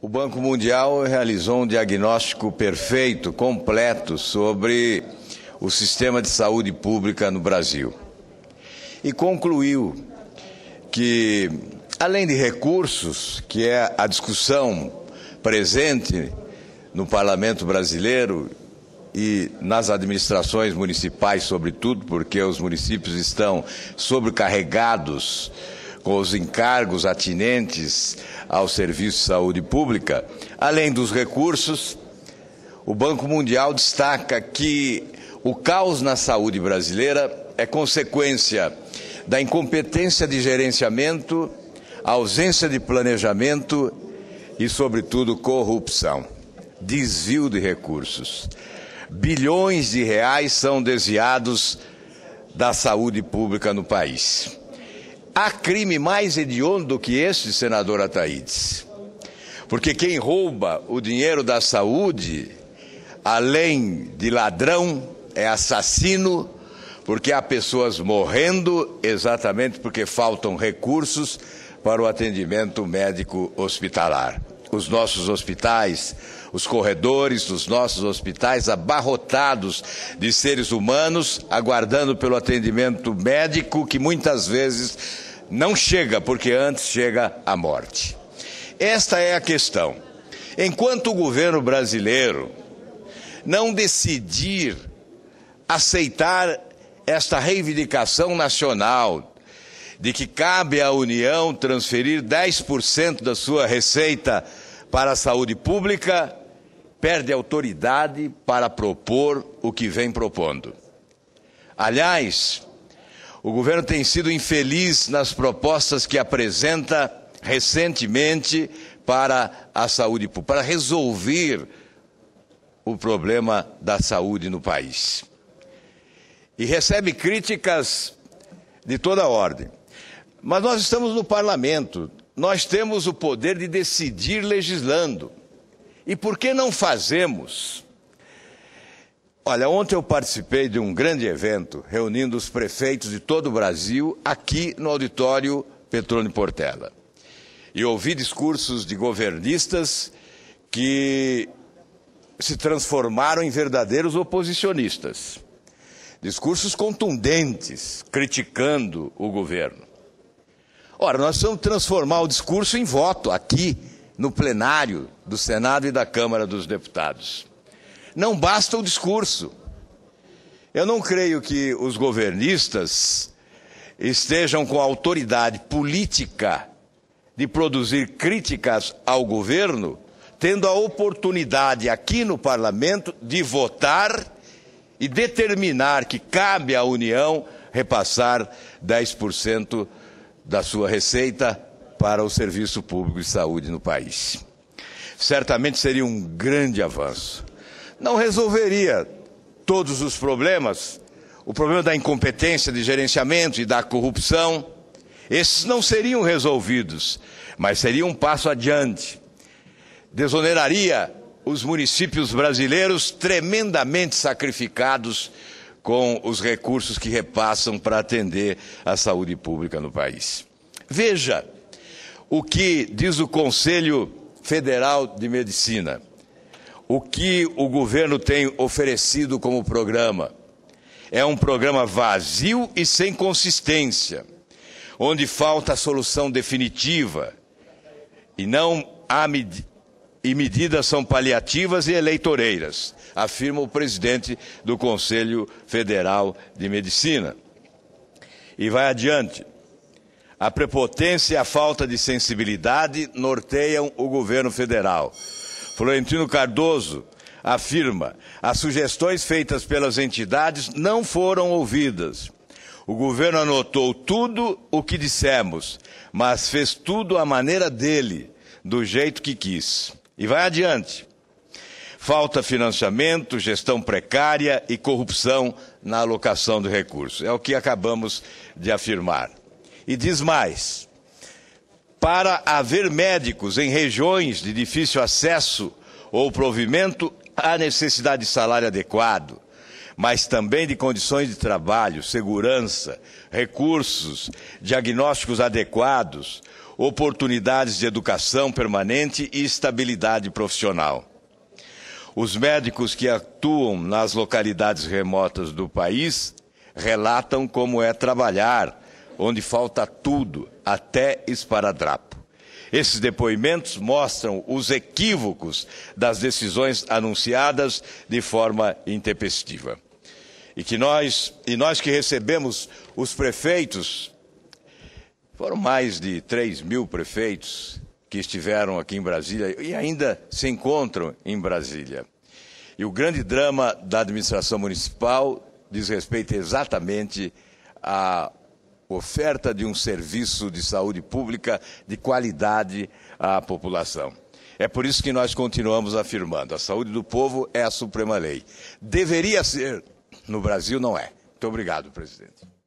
O Banco Mundial realizou um diagnóstico perfeito, completo, sobre o sistema de saúde pública no Brasil. E concluiu que, além de recursos, que é a discussão presente no parlamento brasileiro e nas administrações municipais, sobretudo, porque os municípios estão sobrecarregados com os encargos atinentes ao serviço de saúde pública, além dos recursos, o Banco Mundial destaca que o caos na saúde brasileira é consequência da incompetência de gerenciamento, ausência de planejamento e, sobretudo, corrupção, desvio de recursos. Bilhões de reais são desviados da saúde pública no país. Há crime mais hediondo que este, senador Ataídes. Porque quem rouba o dinheiro da saúde, além de ladrão, é assassino, porque há pessoas morrendo exatamente porque faltam recursos para o atendimento médico hospitalar. Os nossos hospitais, os corredores dos nossos hospitais abarrotados de seres humanos aguardando pelo atendimento médico que muitas vezes não chega, porque antes chega a morte. Esta é a questão. Enquanto o governo brasileiro não decidir aceitar esta reivindicação nacional de que cabe à União transferir 10% da sua receita para a saúde pública, perde autoridade para propor o que vem propondo. Aliás, o governo tem sido infeliz nas propostas que apresenta recentemente para a saúde pública, para resolver o problema da saúde no país. E recebe críticas de toda ordem. Mas nós estamos no parlamento, nós temos o poder de decidir legislando. E por que não fazemos? Olha, ontem eu participei de um grande evento reunindo os prefeitos de todo o Brasil aqui no auditório Petrone Portela. E ouvi discursos de governistas que se transformaram em verdadeiros oposicionistas. Discursos contundentes, criticando o governo. Ora, nós vamos transformar o discurso em voto aqui no plenário do Senado e da Câmara dos Deputados. Não basta o discurso. Eu não creio que os governistas estejam com a autoridade política de produzir críticas ao governo, tendo a oportunidade aqui no parlamento de votar e determinar que cabe à União repassar 10% da sua receita para o serviço público de saúde no país. Certamente seria um grande avanço não resolveria todos os problemas, o problema da incompetência de gerenciamento e da corrupção, esses não seriam resolvidos, mas seria um passo adiante. Desoneraria os municípios brasileiros tremendamente sacrificados com os recursos que repassam para atender a saúde pública no país. Veja o que diz o Conselho Federal de Medicina o que o governo tem oferecido como programa. É um programa vazio e sem consistência, onde falta a solução definitiva e não há med e medidas são paliativas e eleitoreiras, afirma o presidente do Conselho Federal de Medicina. E vai adiante. A prepotência e a falta de sensibilidade norteiam o governo federal. Florentino Cardoso afirma: as sugestões feitas pelas entidades não foram ouvidas. O governo anotou tudo o que dissemos, mas fez tudo à maneira dele, do jeito que quis. E vai adiante. Falta financiamento, gestão precária e corrupção na alocação de recursos. É o que acabamos de afirmar. E diz mais: para haver médicos em regiões de difícil acesso ou provimento, há necessidade de salário adequado, mas também de condições de trabalho, segurança, recursos, diagnósticos adequados, oportunidades de educação permanente e estabilidade profissional. Os médicos que atuam nas localidades remotas do país relatam como é trabalhar onde falta tudo, até esparadrapo. Esses depoimentos mostram os equívocos das decisões anunciadas de forma intempestiva. E que nós, e nós que recebemos os prefeitos, foram mais de 3 mil prefeitos que estiveram aqui em Brasília e ainda se encontram em Brasília. E o grande drama da administração municipal diz respeito exatamente a oferta de um serviço de saúde pública de qualidade à população. É por isso que nós continuamos afirmando: a saúde do povo é a suprema lei. Deveria ser, no Brasil não é. Muito obrigado, presidente.